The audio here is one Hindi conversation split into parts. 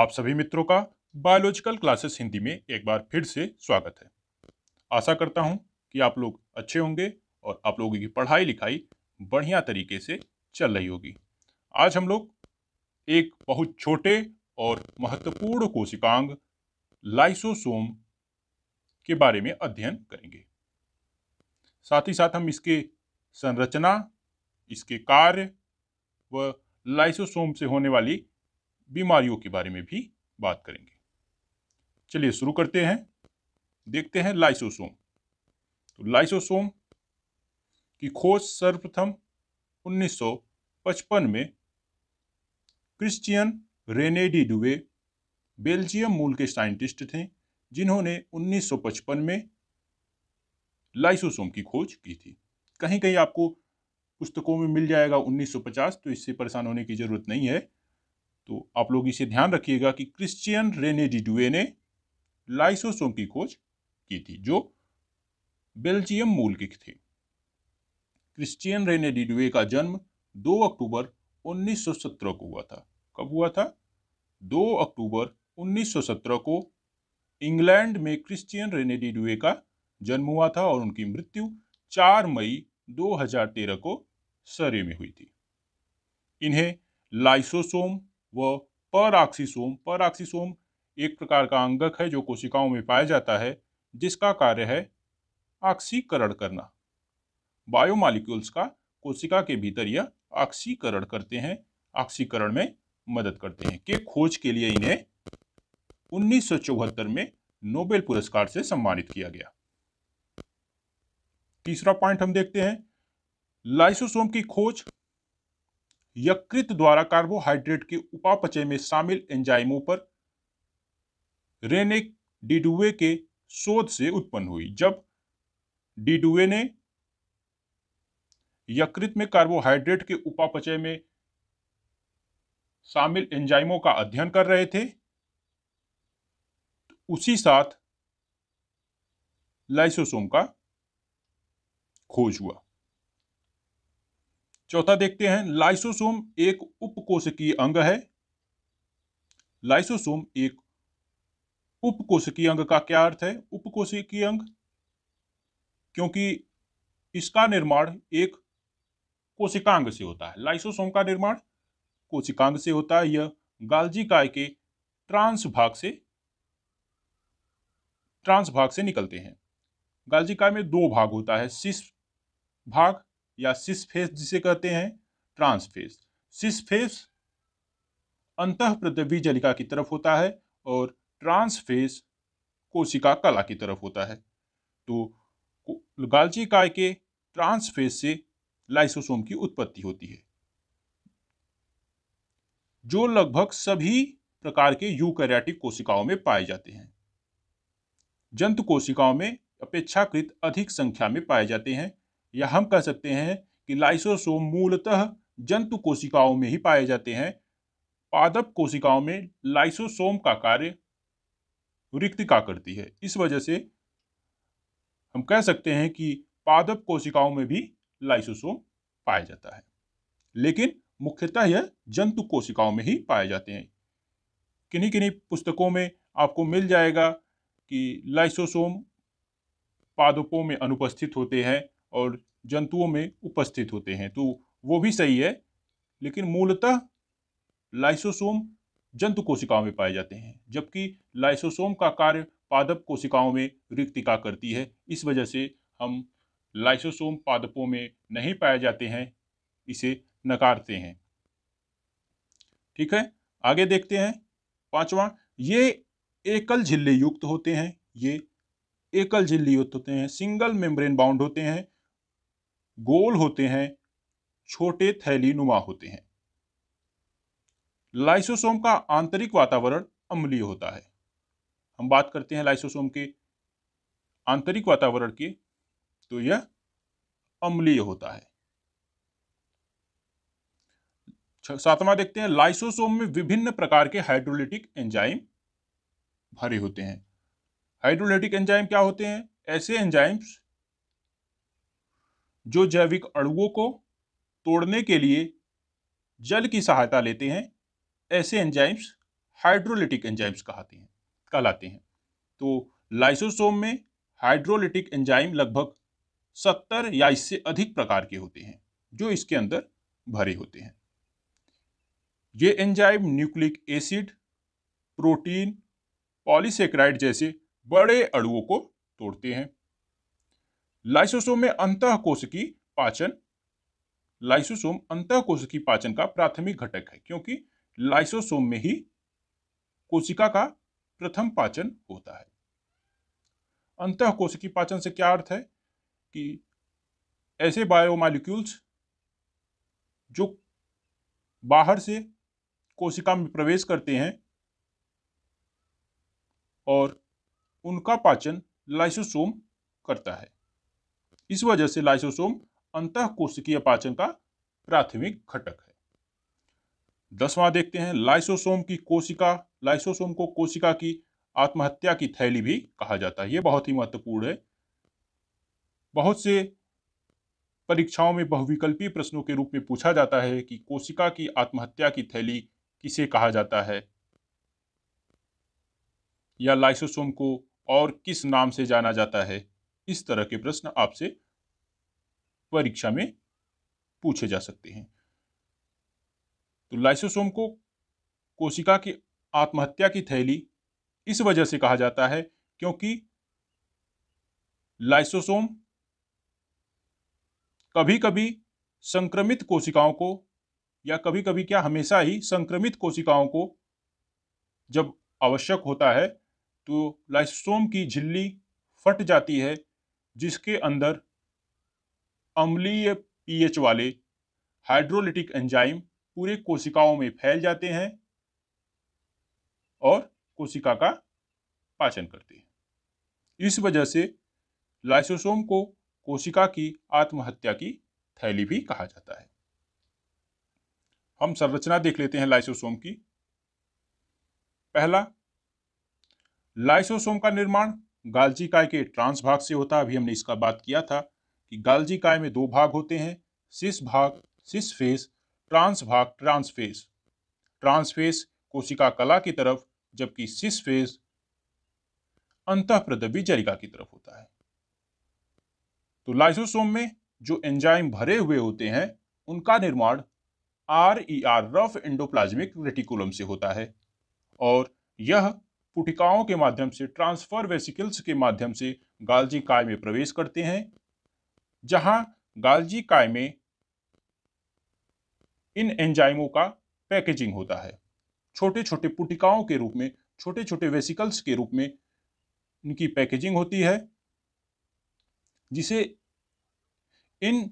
आप सभी मित्रों का बायोलॉजिकल क्लासेस हिंदी में एक बार फिर से स्वागत है आशा करता हूं कि आप लोग अच्छे होंगे और आप लोगों की पढ़ाई लिखाई बढ़िया तरीके से चल रही होगी आज हम लोग एक बहुत छोटे और महत्वपूर्ण कोशिकांग लाइसोसोम के बारे में अध्ययन करेंगे साथ ही साथ हम इसके संरचना इसके कार्य व लाइसोसोम से होने वाली बीमारियों के बारे में भी बात करेंगे चलिए शुरू करते हैं देखते हैं लाइसोसोम तो लाइसोसोम की खोज सर्वप्रथम 1955 में क्रिश्चियन रेनेडी डुवे बेल्जियम मूल के साइंटिस्ट थे जिन्होंने 1955 में लाइसोसोम की खोज की थी कहीं कहीं आपको पुस्तकों में मिल जाएगा 1950 तो इससे परेशान होने की ज़रूरत नहीं है तो आप लोग इसे ध्यान रखिएगा कि क्रिश्चियन रेने डिडुए ने लाइसोसोम की खोज की थी जो बेल्जियम मूल के थे क्रिश्चियन रेने डिडुए का जन्म 2 अक्टूबर 1917 को हुआ था कब हुआ था 2 अक्टूबर 1917 को इंग्लैंड में क्रिश्चियन रेने डिडुए का जन्म हुआ था और उनकी मृत्यु 4 मई 2013 को सरे में हुई थी इन्हें लाइसोसोम व पराक्सीसोम पराक्सीसोम एक प्रकार का अंगक है जो कोशिकाओं में पाया जाता है जिसका कार्य है ऑक्सीकरण करना बायोमालिक्यूल्स का कोशिका के भीतर यह ऑक्सीकरण करते हैं ऑक्सीकरण में मदद करते हैं के खोज के लिए इन्हें उन्नीस में नोबेल पुरस्कार से सम्मानित किया गया तीसरा पॉइंट हम देखते हैं लाइसोसोम की खोज यकृत द्वारा कार्बोहाइड्रेट के उपापचय में शामिल एंजाइमों पर रेने डिडुए के शोध से उत्पन्न हुई जब डिडुए ने यकृत में कार्बोहाइड्रेट के उपापचय में शामिल एंजाइमों का अध्ययन कर रहे थे तो उसी साथ लाइसोसोम का खोज हुआ चौथा देखते हैं लाइसोसोम एक उपकोशिकीय अंग है लाइसोसोम एक उपकोशिकीय अंग का क्या अर्थ है उपकोशिकीय अंग क्योंकि इसका निर्माण एक कोशिकांग से होता है लाइसोसोम का निर्माण कोशिकांग से होता है यह गालजी काय के ट्रांस भाग से ट्रांस भाग से निकलते हैं गालजी काय में दो भाग होता है सिस भाग या सिस फेस जिसे कहते हैं ट्रांसफेस सिस फेस अंत प्रद्यवी जलिका की तरफ होता है और ट्रांसफेस कोशिका कला की तरफ होता है तो गालची काय के ट्रांसफेस से लाइसोसोम की उत्पत्ति होती है जो लगभग सभी प्रकार के यूकैरियोटिक कोशिकाओं में पाए जाते हैं जंतु कोशिकाओं में अपेक्षाकृत अधिक संख्या में पाए जाते हैं या हम कह सकते हैं कि लाइसोसोम मूलतः जंतु कोशिकाओं में ही पाए जाते हैं पादप कोशिकाओं में लाइसोसोम का कार्य रिक्तिका करती है इस वजह से हम कह सकते हैं कि पादप कोशिकाओं में भी लाइसोसोम पाया जाता है लेकिन मुख्यतः यह जंतु कोशिकाओं में ही पाए जाते हैं किन्हीं किन्हीं पुस्तकों में आपको मिल जाएगा कि लाइसोसोम पादपों में अनुपस्थित होते हैं और जंतुओं में उपस्थित होते हैं तो वो भी सही है लेकिन मूलतः लाइसोसोम जंतु कोशिकाओं में पाए जाते हैं जबकि लाइसोसोम का कार्य पादप कोशिकाओं में रिक्तिका करती है इस वजह से हम लाइसोसोम पादपों में नहीं पाए जाते हैं इसे नकारते हैं ठीक है आगे देखते हैं पांचवा ये एकल झिल्ली युक्त होते हैं ये एकल झिल्ली युक्त होते हैं सिंगल मेम्ब्रेन बाउंड होते हैं गोल होते हैं छोटे थैली नुमा होते हैं लाइसोसोम का आंतरिक वातावरण अम्लीय होता है हम बात करते हैं लाइसोसोम के आंतरिक वातावरण के तो यह अम्लीय होता है सातवां देखते हैं लाइसोसोम में विभिन्न प्रकार के हाइड्रोलिटिक एंजाइम भरे होते हैं हाइड्रोलिटिक एंजाइम क्या होते हैं ऐसे एंजाइम्स जो जैविक अणुओं को तोड़ने के लिए जल की सहायता लेते हैं ऐसे एंजाइम्स हाइड्रोलिटिक एंजाइम्स कहते हैं कहलाते हैं तो लाइसोसोम में हाइड्रोलिटिक एंजाइम लगभग सत्तर या इससे अधिक प्रकार के होते हैं जो इसके अंदर भरे होते हैं ये enzyme nucleic acid protein polysaccharide जैसे बड़े अणुओं को तोड़ते हैं लाइसोसोम में अंतः कोशिकी पाचन लाइसोसोम अंतः कोशिकी पाचन का प्राथमिक घटक है क्योंकि लाइसोसोम में ही कोशिका का प्रथम पाचन होता है अंतः कोशिकी पाचन से क्या अर्थ है कि ऐसे बायोमालिक्यूल्स जो बाहर से कोशिका में प्रवेश करते हैं और उनका पाचन लाइसोसोम करता है इस वजह से लाइसोसोम अंत कोशिकीय पाचन का प्राथमिक घटक है दसवां देखते हैं लाइसोसोम की कोशिका लाइसोसोम को कोशिका की आत्महत्या की थैली भी कहा जाता है यह बहुत ही महत्वपूर्ण है बहुत से परीक्षाओं में बहुविकल्पी प्रश्नों के रूप में पूछा जाता है कि कोशिका की आत्महत्या की थैली किसे कहा जाता है या लाइसोसोम को और किस नाम से जाना जाता है इस तरह के प्रश्न आपसे परीक्षा में पूछे जा सकते हैं तो लाइसोसोम को कोशिका की आत्महत्या की थैली इस वजह से कहा जाता है क्योंकि लाइसोसोम कभी कभी संक्रमित कोशिकाओं को या कभी कभी क्या हमेशा ही संक्रमित कोशिकाओं को जब आवश्यक होता है तो लाइसोसोम की झिल्ली फट जाती है जिसके अंदर अम्लीय पीएच वाले हाइड्रोलिटिक एंजाइम पूरे कोशिकाओं में फैल जाते हैं और कोशिका का पाचन करते हैं इस वजह से लाइसोसोम को कोशिका की आत्महत्या की थैली भी कहा जाता है हम संरचना देख लेते हैं लाइसोसोम की पहला लाइसोसोम का निर्माण गालचीकाय के ट्रांस भाग से होता अभी हमने इसका बात किया था कि गालजी काय में दो भाग होते हैं सिस भाग सिस फेस ट्रांस भाग ट्रांस फेस ट्रांस फेस कोशिका कला की तरफ जबकि सिस फेस अंत प्रदवी जरिका की तरफ होता है तो लाइसोसोम में जो एंजाइम भरे हुए होते हैं उनका निर्माण R E R rough endoplasmic reticulum से होता है और यह पुटिकाओं के माध्यम से ट्रांसफर वेसिकल्स के माध्यम से गालजी काय में प्रवेश करते हैं जहां गालजी काय में इन एंजाइमों का पैकेजिंग होता है छोटे छोटे पुटिकाओं के रूप में छोटे छोटे वेसिकल्स के रूप में इनकी पैकेजिंग होती है जिसे इन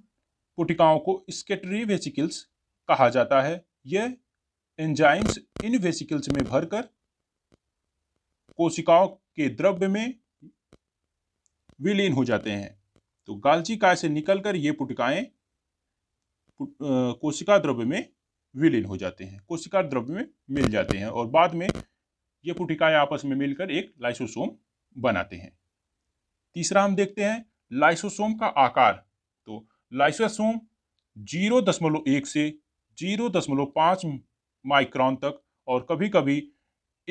पुटिकाओं को स्केटरी वेसिकल्स कहा जाता है यह एंजाइम्स इन वेसिकल्स में भरकर कोशिकाओं के द्रव्य में विलीन हो जाते हैं तो गालची काय से निकलकर ये पुटिकाएं कोशिका द्रव्य में विलीन हो जाते हैं कोशिका द्रव्य में मिल जाते हैं और बाद में ये पुटिकाएं आपस में मिलकर एक लाइसोसोम बनाते हैं तीसरा हम देखते हैं लाइसोसोम का आकार तो लाइसोसोम जीरो दशमलव एक से जीरो दशमलव पाँच माइक्रॉन तक और कभी कभी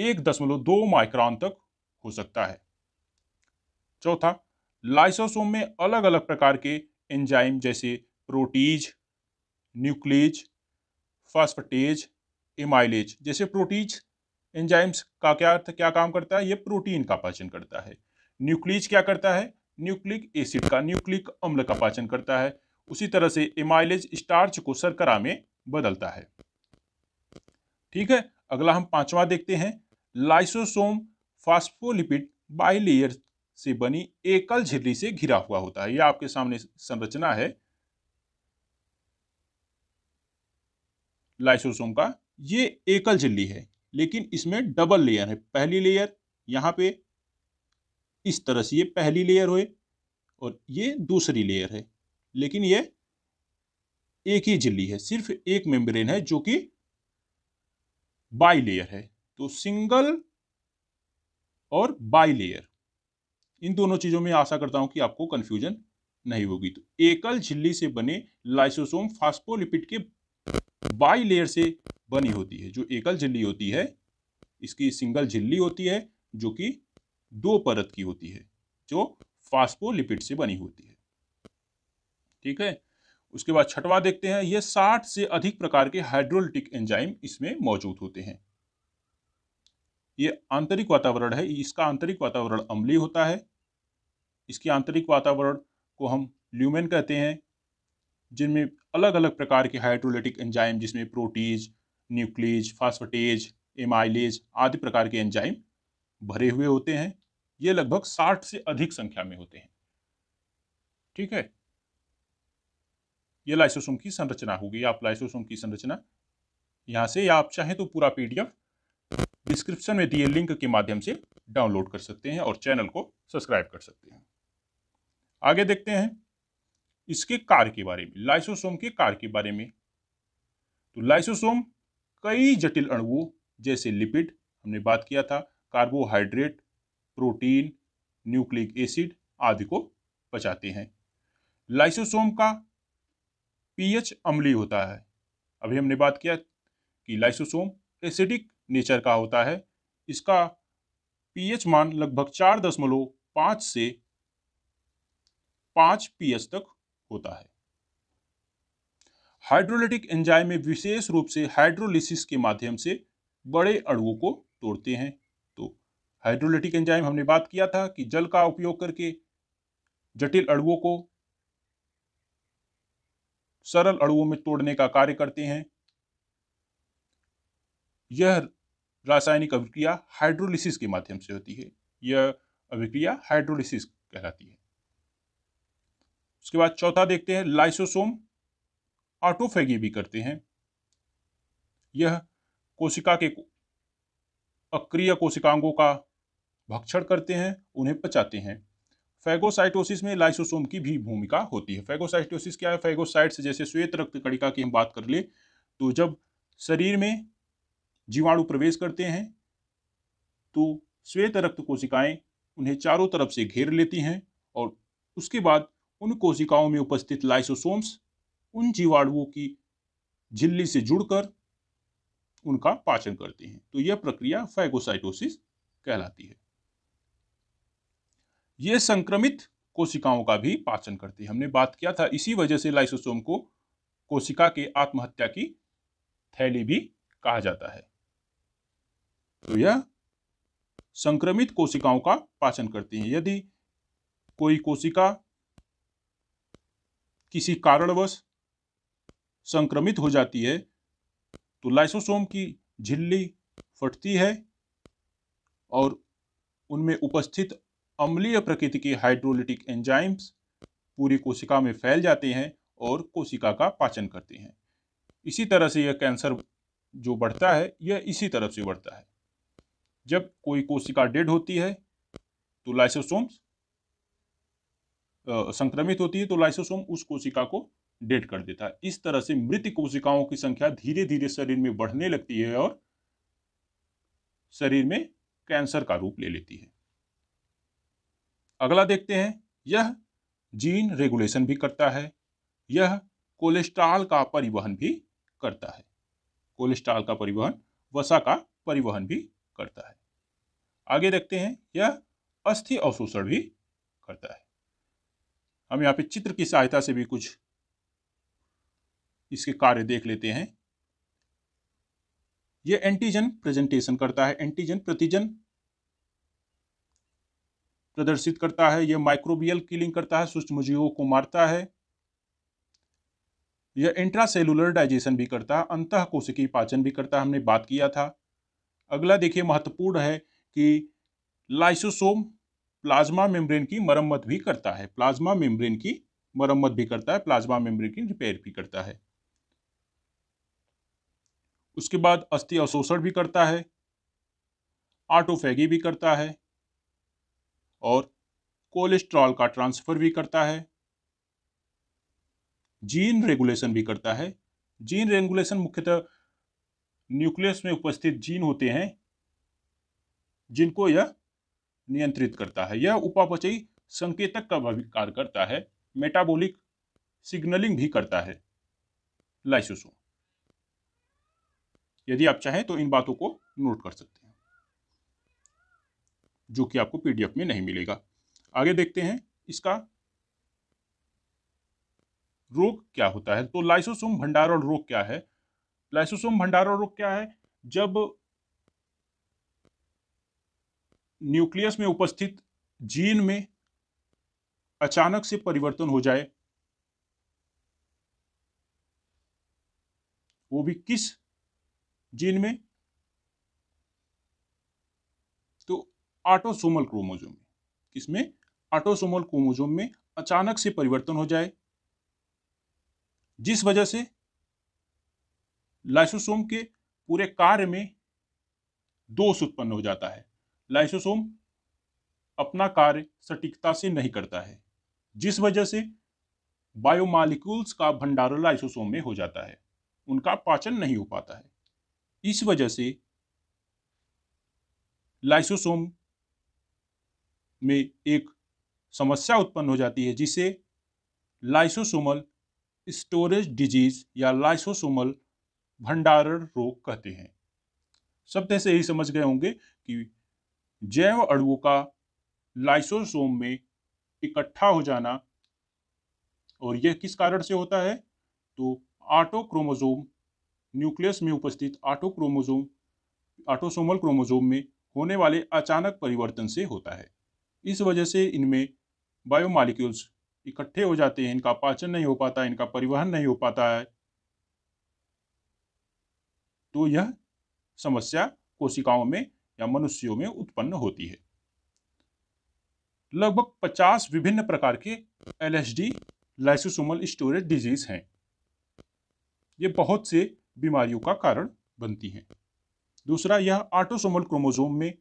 एक दशमलव दो माइक्रॉन तक हो सकता है चौथा लाइसोसोम में अलग अलग प्रकार के एंजाइम जैसे प्रोटीज न्यूक्लिज फास्फेटेज एमाइलेज जैसे प्रोटीज एंजाइम्स का क्या अर्थ क्या काम करता है ये प्रोटीन का पाचन करता है न्यूक्लिज क्या करता है न्यूक्लिक एसिड का न्यूक्लिक अम्ल का पाचन करता है उसी तरह से एमाइलेज स्टार्च को सरकरा में बदलता है ठीक है अगला हम पांचवा देखते हैं लाइसोसोम फास्फोलिपिड बाइलेयर से बनी एकल झिल्ली से घिरा हुआ होता है यह आपके सामने संरचना है लाइसोसोम का ये एकल झिल्ली है लेकिन इसमें डबल लेयर है पहली लेयर यहां पे इस तरह से ये पहली लेयर हुए और ये दूसरी लेयर है लेकिन ये एक ही झिल्ली है सिर्फ एक मेम्ब्रेन है जो कि बाई लेयर है तो सिंगल और बाई लेयर इन दोनों चीज़ों में आशा करता हूं कि आपको कन्फ्यूजन नहीं होगी तो एकल झिल्ली से बने लाइसोसोम फास्फोलिपिड के बाई लेयर से बनी होती है जो एकल झिल्ली होती है इसकी सिंगल झिल्ली होती है जो कि दो परत की होती है जो फास्फोलिपिड से बनी होती है ठीक है उसके बाद छठवा देखते हैं यह साठ से अधिक प्रकार के हाइड्रोलिटिक एंजाइम इसमें मौजूद होते हैं ये आंतरिक वातावरण है इसका आंतरिक वातावरण अम्लीय होता है इसके आंतरिक वातावरण को हम ल्यूमेन कहते हैं जिनमें अलग अलग प्रकार के हाइड्रोलिटिक एंजाइम जिसमें प्रोटीज न्यूक्लीज फास्फटेज एमाइलेज आदि प्रकार के एंजाइम भरे हुए होते हैं ये लगभग साठ से अधिक संख्या में होते हैं ठीक है ये लाइसोसोम की संरचना होगी आप लाइसोसोम की संरचना यहाँ से या आप चाहें तो पूरा पीडीएफ डिस्क्रिप्शन में दिए लिंक के माध्यम से डाउनलोड कर सकते हैं और चैनल को सब्सक्राइब कर सकते हैं आगे देखते हैं इसके कार के बारे में लाइसोसोम के कार के बारे में तो लाइसोसोम कई जटिल अणुओं जैसे लिपिड हमने बात किया था कार्बोहाइड्रेट प्रोटीन न्यूक्लिक एसिड आदि को बचाते हैं लाइसोसोम का पीएच अम्लीय होता है अभी हमने बात किया कि लाइसोसोम एसिडिक नेचर का होता है इसका पीएच मान लगभग चार दशमलव पाँच से पांच पीएच तक होता है हाइड्रोलिटिक एंजाइम विशेष रूप से हाइड्रोलिसिस के माध्यम से बड़े अणुओं को तोड़ते हैं तो हाइड्रोलिटिक एंजाइम हमने बात किया था कि जल का उपयोग करके जटिल अणुओं को सरल अणुओं में तोड़ने का कार्य करते हैं यह रासायनिक अभिक्रिया हाइड्रोलिसिस के माध्यम से होती है यह अभिक्रिया हाइड्रोलिसिस कहलाती है उसके बाद चौथा देखते हैं लाइसोसोम ऑटोफेगी भी करते हैं यह कोशिका के अक्रिय कोशिकांगों का भक्षण करते हैं उन्हें पचाते हैं फैगोसाइटोसिस में लाइसोसोम की भी भूमिका होती है फैगोसाइटोसिस क्या है से जैसे श्वेत रक्त कणिका की हम बात कर ले तो जब शरीर में जीवाणु प्रवेश करते हैं तो श्वेत रक्त कोशिकाएं उन्हें चारों तरफ से घेर लेती हैं और उसके बाद उन कोशिकाओं में उपस्थित लाइसोसोम्स उन जीवाणुओं की झिल्ली से जुड़कर उनका पाचन करते हैं तो यह प्रक्रिया फैगोसाइटोसिस कहलाती है यह संक्रमित कोशिकाओं का भी पाचन करती है हमने बात किया था इसी वजह से लाइसोसोम को कोशिका के आत्महत्या की थैली भी कहा जाता है तो यह संक्रमित कोशिकाओं का पाचन करती है यदि कोई कोशिका किसी कारणवश संक्रमित हो जाती है तो लाइसोसोम की झिल्ली फटती है और उनमें उपस्थित अम्लीय प्रकृति के हाइड्रोलिटिक एंजाइम्स पूरी कोशिका में फैल जाते हैं और कोशिका का पाचन करते हैं इसी तरह से यह कैंसर जो बढ़ता है यह इसी तरफ से बढ़ता है जब कोई कोशिका डेड होती है तो लाइसोसोम्स संक्रमित होती है तो लाइसोसोम उस कोशिका को डेड कर देता है इस तरह से मृत कोशिकाओं की संख्या धीरे धीरे शरीर में बढ़ने लगती है और शरीर में कैंसर का रूप ले लेती है अगला देखते हैं यह जीन रेगुलेशन भी करता है यह कोलेस्ट्रॉल का परिवहन भी करता है कोलेस्ट्रॉल का परिवहन वसा का परिवहन भी करता है आगे देखते हैं यह अस्थि अवशोषण भी करता है हम यहाँ पे चित्र की सहायता से भी कुछ इसके कार्य देख लेते हैं ये एंटीजन प्रेजेंटेशन करता है एंटीजन प्रतिजन प्रदर्शित करता है यह माइक्रोबियल किलिंग करता है सूक्ष्मजीवों को मारता है यह इंट्रासेलुलर डाइजेशन भी करता है अंत कोशिकी पाचन भी करता है हमने बात किया था अगला देखिए महत्वपूर्ण है कि लाइसोसोम प्लाज्मा मेम्ब्रेन की मरम्मत भी करता है प्लाज्मा मेम्ब्रेन की मरम्मत भी करता है प्लाज्मा मेम्ब्रेन की रिपेयर भी करता है उसके बाद अस्थि अवशोषण भी करता है आटोफेगी भी करता है और कोलेस्ट्रॉल का ट्रांसफर भी करता है जीन रेगुलेशन भी करता है जीन रेगुलेशन मुख्यतः न्यूक्लियस में उपस्थित जीन होते हैं जिनको यह नियंत्रित करता है यह उपापचयी संकेतक का कार्य करता है मेटाबॉलिक सिग्नलिंग भी करता है लाइसोसोम यदि आप चाहें तो इन बातों को नोट कर सकते हैं जो कि आपको पीडीएफ में नहीं मिलेगा आगे देखते हैं इसका रोग क्या होता है तो लाइसोसोम भंडारण रोग क्या है लाइसोसोम भंडारण रोग क्या है जब न्यूक्लियस में उपस्थित जीन में अचानक से परिवर्तन हो जाए वो भी किस जीन में तो ऑटोसोमल क्रोमोजोम में किसमें ऑटोसोमल क्रोमोजोम में अचानक से परिवर्तन हो जाए जिस वजह से लाइसोसोम के पूरे कार्य में दोष उत्पन्न हो जाता है लाइसोसोम अपना कार्य सटीकता से नहीं करता है जिस वजह से बायोमालिक्यूल्स का भंडारण लाइसोसोम में हो जाता है उनका पाचन नहीं हो पाता है इस वजह से लाइसोसोम में एक समस्या उत्पन्न हो जाती है जिसे लाइसोसोमल स्टोरेज डिजीज या लाइसोसोमल भंडारण रोग कहते हैं तरह से यही समझ गए होंगे कि जैव अणुओं का लाइसोसोम में इकट्ठा हो जाना और यह किस कारण से होता है तो आटोक्रोमोजोम न्यूक्लियस में उपस्थित आटोक्रोमोजोम आटोसोमल क्रोमोजोम में होने वाले अचानक परिवर्तन से होता है इस वजह से इनमें बायोमालिक्यूल्स इकट्ठे हो जाते हैं इनका पाचन नहीं हो पाता इनका परिवहन नहीं हो पाता है तो यह समस्या कोशिकाओं में या मनुष्यों में उत्पन्न होती है लगभग 50 विभिन्न प्रकार के एलएसडी लाइसोसोमल स्टोरेज डिजीज हैं ये बहुत से बीमारियों का कारण बनती हैं दूसरा यह ऑटोसोमल क्रोमोजोम में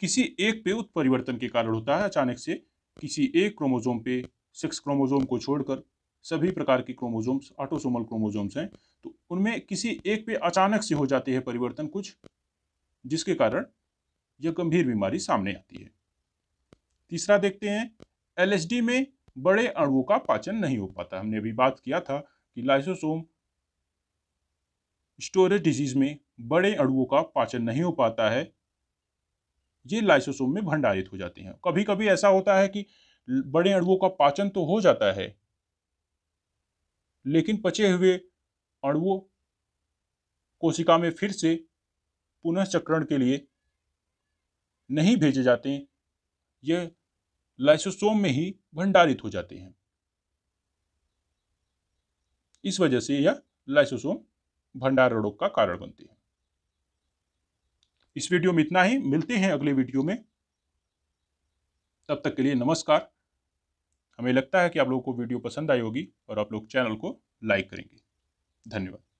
किसी एक पे उत्परिवर्तन के कारण होता है अचानक से किसी एक क्रोमोजोम पे सिक्स क्रोमोजोम को छोड़कर सभी प्रकार के क्रोमोजोम्स ऑटोसोमल क्रोमोजोम्स हैं तो उनमें किसी एक पे अचानक से हो जाते हैं परिवर्तन कुछ जिसके कारण यह गंभीर बीमारी सामने आती है तीसरा देखते हैं एलएसडी में बड़े अणुओं का पाचन नहीं हो पाता हमने अभी बात किया था कि लाइसोसोम स्टोरेज डिजीज में बड़े अणुओं का पाचन नहीं हो पाता है ये लाइसोसोम में भंडारित हो जाते हैं कभी कभी ऐसा होता है कि बड़े अणुओं का पाचन तो हो जाता है लेकिन पचे हुए अणुओं कोशिका में फिर से पुनःचक्रण के लिए नहीं भेजे जाते ये लाइसोसोम में ही भंडारित हो जाते हैं इस वजह से यह लाइसोसोम भंडार रोग का कारण बनते हैं इस वीडियो में इतना ही मिलते हैं अगले वीडियो में तब तक के लिए नमस्कार हमें लगता है कि आप लोगों को वीडियो पसंद आई होगी और आप लोग चैनल को लाइक करेंगे धन्यवाद